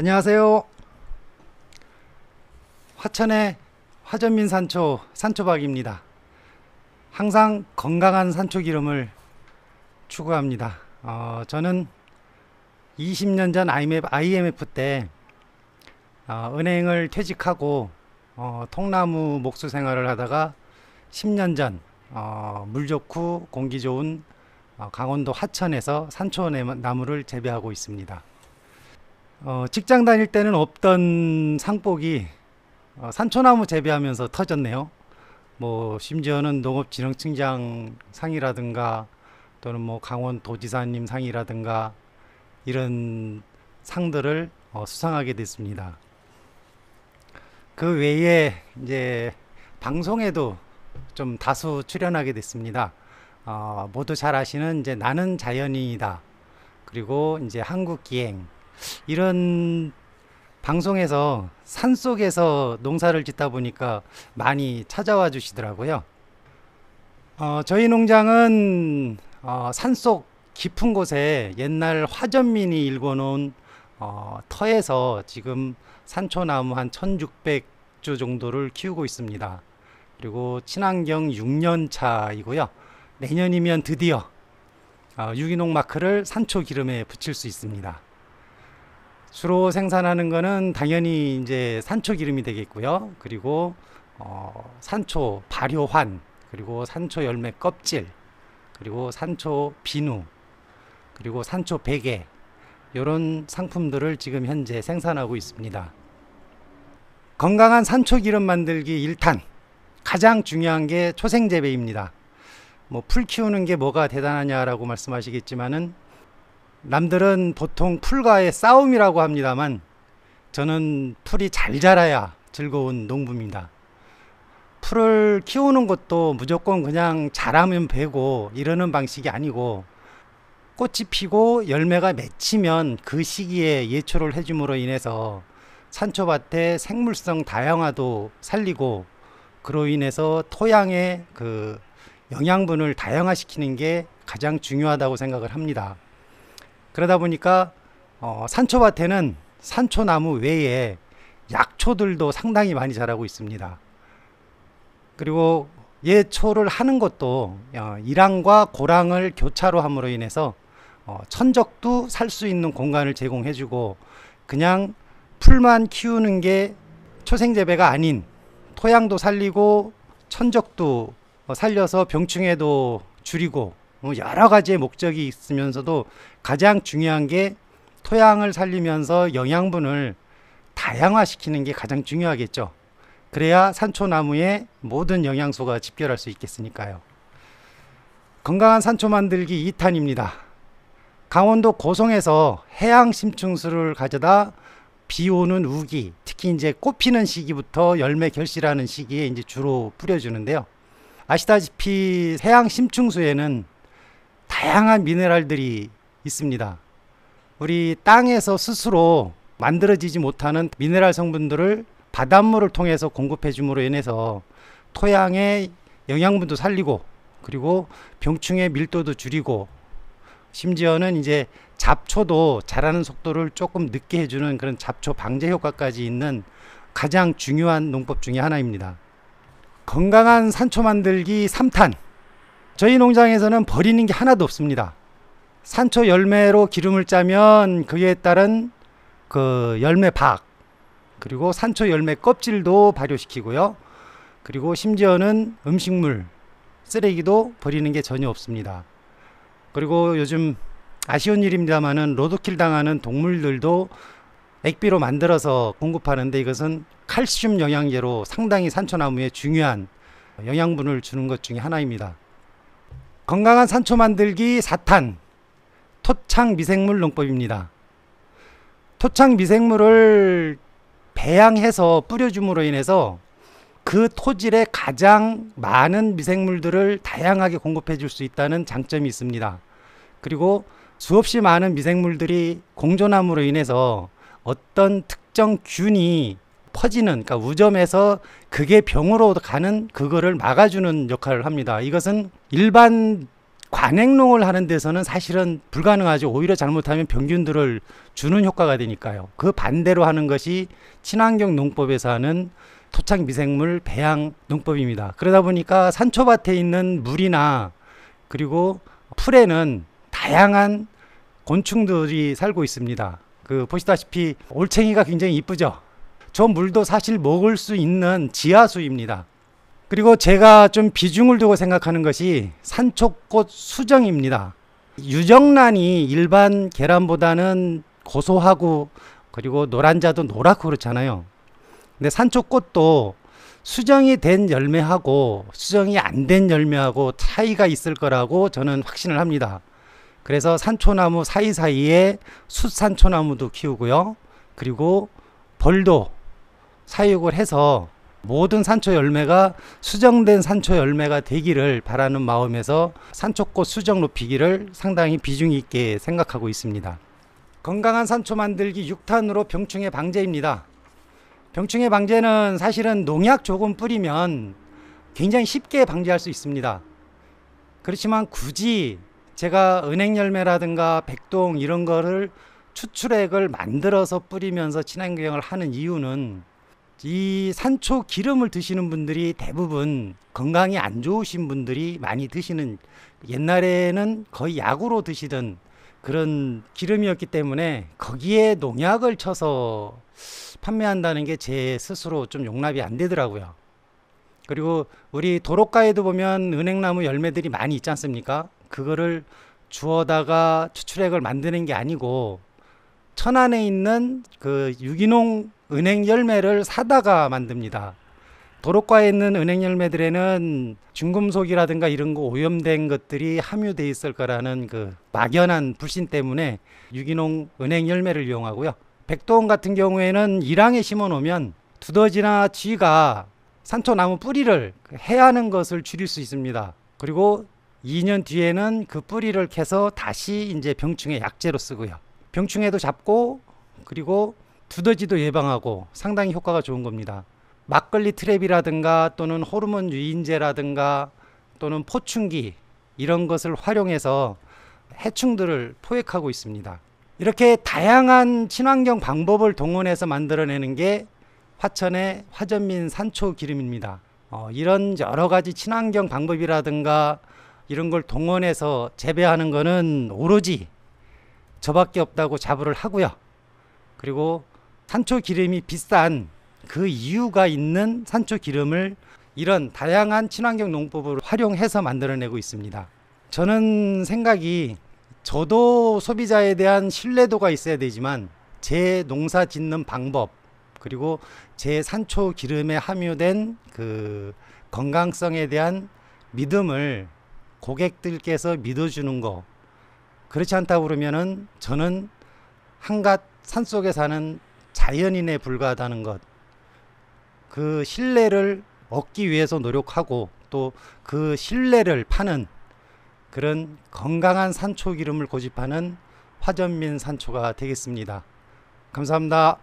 안녕하세요. 화천의 화전민 산초 산초박입니다. 항상 건강한 산초 기름을 추구합니다. 어, 저는 20년 전 IMF, IMF 때 어, 은행을 퇴직하고 어, 통나무 목수 생활을 하다가 10년 전 어, 물 좋고 공기 좋은 어, 강원도 화천에서 산초 나무를 재배하고 있습니다. 어, 직장 다닐 때는 없던 상복이 어, 산초나무 재배하면서 터졌네요. 뭐 심지어는 농업진흥청장 상이라든가 또는 뭐 강원도지사님 상이라든가 이런 상들을 어, 수상하게 됐습니다. 그 외에 이제 방송에도 좀 다수 출연하게 됐습니다. 어, 모두 잘 아시는 이제 나는 자연인이다. 그리고 이제 한국기행 이런 방송에서 산 속에서 농사를 짓다 보니까 많이 찾아와 주시더라고요. 어, 저희 농장은 어, 산속 깊은 곳에 옛날 화전민이 일궈놓은 어, 터에서 지금 산초나무 한 1600주 정도를 키우고 있습니다. 그리고 친환경 6년 차이고요. 내년이면 드디어 어, 유기농 마크를 산초 기름에 붙일 수 있습니다. 주로 생산하는 거는 당연히 이제 산초 기름이 되겠고요. 그리고 어, 산초 발효환, 그리고 산초 열매 껍질, 그리고 산초 비누, 그리고 산초 베개 이런 상품들을 지금 현재 생산하고 있습니다. 건강한 산초 기름 만들기 1탄 가장 중요한 게 초생재배입니다. 뭐 풀 키우는 게 뭐가 대단하냐라고 말씀하시겠지만은 남들은 보통 풀과의 싸움이라고 합니다만 저는 풀이 잘 자라야 즐거운 농부입니다. 풀을 키우는 것도 무조건 그냥 자라면 베고 이러는 방식이 아니고 꽃이 피고 열매가 맺히면 그 시기에 예초를 해줌으로 인해서 산초밭의 생물성 다양화도 살리고 그로 인해서 토양의 그 영양분을 다양화시키는 게 가장 중요하다고 생각을 합니다. 그러다 보니까 어, 산초밭에는 산초나무 외에 약초들도 상당히 많이 자라고 있습니다. 그리고 예초를 하는 것도 이랑과 어, 고랑을 교차로 함으로 인해서 어, 천적도 살 수 있는 공간을 제공해주고 그냥 풀만 키우는 게 초생재배가 아닌 토양도 살리고 천적도 어, 살려서 병충해도 줄이고 뭐 여러 가지의 목적이 있으면서도 가장 중요한 게 토양을 살리면서 영양분을 다양화시키는 게 가장 중요하겠죠. 그래야 산초나무에 모든 영양소가 집결할 수 있겠으니까요. 건강한 산초 만들기 2탄입니다. 강원도 고성에서 해양 심층수를 가져다 비 오는 우기, 특히 이제 꽃 피는 시기부터 열매 결실하는 시기에 이제 주로 뿌려주는데요. 아시다시피 해양 심층수에는 다양한 미네랄들이 있습니다. 우리 땅에서 스스로 만들어지지 못하는 미네랄 성분들을 바닷물을 통해서 공급해 줌으로 인해서 토양의 영양분도 살리고 그리고 병충해 밀도도 줄이고 심지어는 이제 잡초도 자라는 속도를 조금 늦게 해주는 그런 잡초 방제 효과까지 있는 가장 중요한 농법 중의 하나입니다. 건강한 산초 만들기 3탄 저희 농장에서는 버리는 게 하나도 없습니다. 산초 열매로 기름을 짜면 그에 따른 그 열매 박 그리고 산초 열매 껍질도 발효시키고요. 그리고 심지어는 음식물 쓰레기도 버리는 게 전혀 없습니다. 그리고 요즘 아쉬운 일입니다만은 로드킬 당하는 동물들도 액비로 만들어서 공급하는데 이것은 칼슘 영양제로 상당히 산초나무에 중요한 영양분을 주는 것 중에 하나입니다. 건강한 산초 만들기 4탄 토착 미생물 농법입니다. 토착 미생물을 배양해서 뿌려줌으로 인해서 그 토질에 가장 많은 미생물들을 다양하게 공급해 줄 수 있다는 장점이 있습니다. 그리고 수없이 많은 미생물들이 공존함으로 인해서 어떤 특정 균이 퍼지는 그러니까 우점에서 그게 병으로 가는 그거를 막아주는 역할을 합니다. 이것은 일반 관행농을 하는 데서는 사실은 불가능하죠. 오히려 잘못하면 병균들을 주는 효과가 되니까요. 그 반대로 하는 것이 친환경 농법에서 하는 토착 미생물 배양 농법입니다. 그러다 보니까 산초밭에 있는 물이나 그리고 풀에는 다양한 곤충들이 살고 있습니다. 그 보시다시피 올챙이가 굉장히 이쁘죠. 저 물도 사실 먹을 수 있는 지하수입니다. 그리고 제가 좀 비중을 두고 생각하는 것이 산초꽃 수정입니다. 유정란이 일반 계란보다는 고소하고 그리고 노란자도 노랗고 그렇잖아요. 근데 산초꽃도 수정이 된 열매하고 수정이 안 된 열매하고 차이가 있을 거라고 저는 확신을 합니다. 그래서 산초나무 사이사이에 숯산초나무도 키우고요. 그리고 벌도 사육을 해서 모든 산초 열매가 수정된 산초 열매가 되기를 바라는 마음에서 산초꽃 수정 높이기를 상당히 비중 있게 생각하고 있습니다. 건강한 산초 만들기 6탄으로 병충해 방제입니다. 병충해 방제는 사실은 농약 조금 뿌리면 굉장히 쉽게 방지할 수 있습니다. 그렇지만 굳이 제가 은행 열매라든가 백동 이런 거를 추출액을 만들어서 뿌리면서 친환경을 하는 이유는 이 산초 기름을 드시는 분들이 대부분 건강이 안 좋으신 분들이 많이 드시는 옛날에는 거의 약으로 드시던 그런 기름이었기 때문에 거기에 농약을 쳐서 판매한다는 게 제 스스로 좀 용납이 안 되더라고요. 그리고 우리 도로가에도 보면 은행나무 열매들이 많이 있지 않습니까? 그거를 주워다가 추출액을 만드는 게 아니고 천안에 있는 그 유기농 은행 열매를 사다가 만듭니다. 도로가에 있는 은행 열매들에는 중금속이라든가 이런 거 오염된 것들이 함유돼 있을 거라는 그 막연한 불신 때문에 유기농 은행 열매를 이용하고요. 백동 같은 경우에는 일항에 심어 놓으면 두더지나 쥐가 산초나무 뿌리를 해하는 것을 줄일 수 있습니다. 그리고 2년 뒤에는 그 뿌리를 캐서 다시 이제 병충해 약재로 쓰고요. 병충해도 잡고 그리고 두더지도 예방하고 상당히 효과가 좋은 겁니다. 막걸리 트랩이라든가 또는 호르몬 유인제라든가 또는 포충기 이런 것을 활용해서 해충들을 포획하고 있습니다. 이렇게 다양한 친환경 방법을 동원해서 만들어내는 게 화천의 화전민 산초 기름입니다. 어, 이런 여러 가지 친환경 방법이라든가 이런 걸 동원해서 재배하는 거는 오로지 저밖에 없다고 자부를 하고요. 그리고 산초 기름이 비싼 그 이유가 있는 산초 기름을 이런 다양한 친환경 농법으로 활용해서 만들어내고 있습니다. 저는 생각이 저도 소비자에 대한 신뢰도가 있어야 되지만 제 농사 짓는 방법 그리고 제 산초 기름에 함유된 그 건강성에 대한 믿음을 고객들께서 믿어주는 거 그렇지 않다 그러면은 저는 한갓 산속에 사는 자연인에 불과하다는 것, 그 신뢰를 얻기 위해서 노력하고 또 그 신뢰를 파는 그런 건강한 산초 기름을 고집하는 화전민 산초가 되겠습니다. 감사합니다.